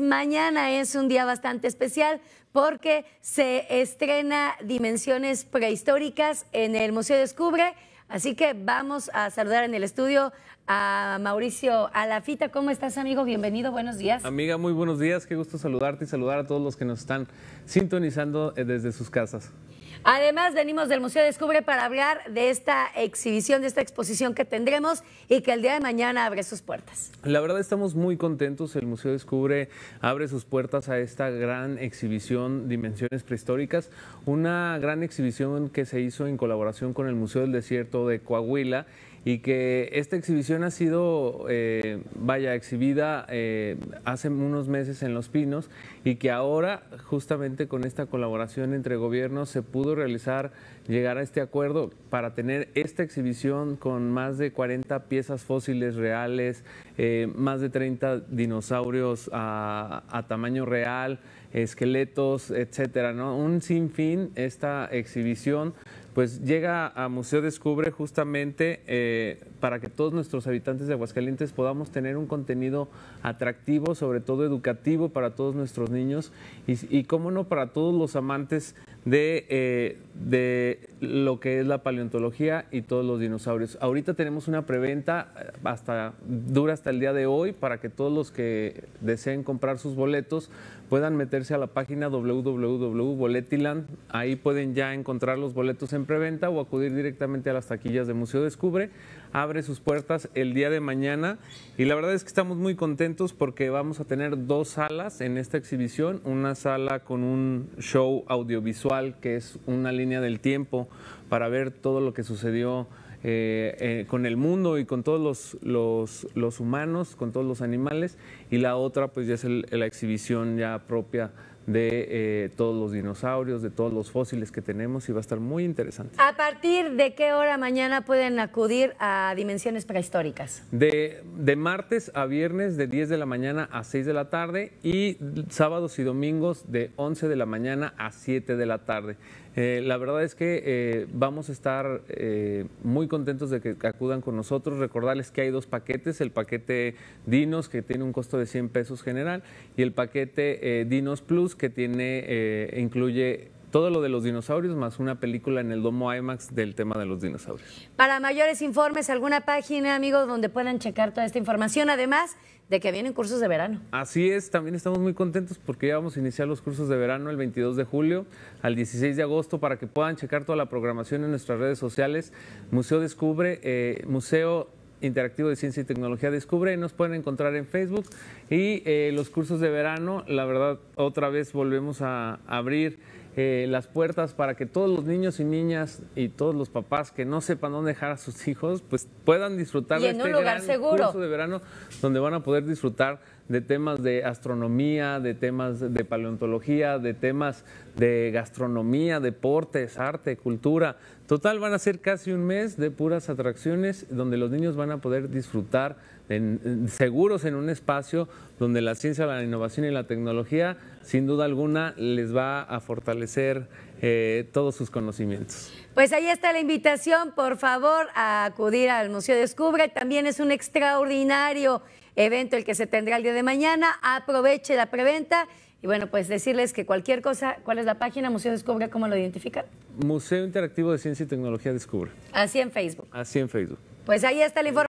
Mañana es un día bastante especial porque se estrena Dimensiones Prehistóricas en el Museo Descubre. Así que vamos a saludar en el estudio a Mauricio Alafita. ¿Cómo estás, amigo? Bienvenido, buenos días. Amiga, muy buenos días. Qué gusto saludarte y saludar a todos los que nos están sintonizando eh, desde sus casas. Además, venimos del Museo Descubre para hablar de esta exhibición, de esta exposición que tendremos y que el día de mañana abre sus puertas. La verdad estamos muy contentos. El Museo Descubre abre sus puertas a esta gran exhibición Dimensiones Prehistóricas, una gran exhibición que se hizo en colaboración con el Museo del Desierto de Coahuila y que esta exhibición ha sido, eh, vaya, exhibida eh, hace unos meses en Los Pinos y que ahora justamente con esta colaboración entre gobiernos se pudo realizar, llegar a este acuerdo para tener esta exhibición con más de 40 piezas fósiles reales, eh, más de 30 dinosaurios a, tamaño real, esqueletos, etcétera, ¿no? Un sinfín esta exhibición pues llega a Museo Descubre justamente eh, para que todos nuestros habitantes de Aguascalientes podamos tener un contenido atractivo, sobre todo educativo para todos nuestros niños y, y cómo no, para todos los amantes eh, de, lo que es la paleontología y todos los dinosaurios. Ahorita tenemos una preventa, eh, hasta, dura hasta el día de hoy, para que todos los que deseen comprar sus boletos puedan meterse a la página www.boletiland. Ahí pueden ya encontrar los boletos en preventa o acudir directamente a las taquillas de Museo Descubre. Abre sus puertas el día de mañana y la verdad es que estamos muy contentos porque vamos a tener dos salas en esta exhibición, una sala con un show audiovisual que es una línea del tiempo, para ver todo lo que sucedió eh, eh, con el mundo y con todos los, los, humanos, con todos los animales, y la otra pues ya es la exhibición ya propia de eh, todos los dinosaurios, de todos los fósiles que tenemos y va a estar muy interesante. ¿A partir de qué hora mañana pueden acudir a dimensiones prehistóricas? De, martes a viernes de 10 de la mañana a 6 de la tarde y sábados y domingos de 11 de la mañana a 7 de la tarde. la verdad es que vamos a estar muy contentos de que acudan con nosotros. Recordarles que hay dos paquetes, el paquete Dinos que tiene un costo de 100 pesos general y el paquete eh, Dinos Plus que tiene, eh, incluye todo lo de los dinosaurios más una película en el domo IMAX del tema de los dinosaurios. Para mayores informes, alguna página, amigos, donde puedan checar toda esta información, además de que vienen cursos de verano. Así es, también estamos muy contentos porque ya vamos a iniciar los cursos de verano el 22 de julio al 16 de agosto para que puedan checar toda la programación en nuestras redes sociales. Museo Descubre, eh, Museo Interactivo de Ciencia y Tecnología Descubre. Nos pueden encontrar en Facebook y eh, los cursos de verano, la verdad, otra vez volvemos a abrir eh, las puertas para que todos los niños y niñas y todos los papás que no sepan dónde dejar a sus hijos, pues puedan disfrutar de este gran seguro. de verano donde van a poder disfrutar de temas de astronomía, de temas de paleontología, de temas de gastronomía, deportes, arte, cultura. Total, van a ser casi un mes de puras atracciones donde los niños van a poder disfrutar seguros en un espacio donde la ciencia, la innovación y la tecnología, sin duda alguna, les va a fortalecer eh, todos sus conocimientos. Pues ahí está la invitación, por favor, a acudir al Museo Descubre. También es un extraordinario evento el que se tendrá el día de mañana. Aproveche la preventa. Y bueno, pues decirles que cualquier cosa, ¿cuál es la página? Museo Descubre, ¿cómo lo identifican? Museo Interactivo de Ciencia y Tecnología Descubre. Así en Facebook. Así en Facebook. Pues ahí está el informe.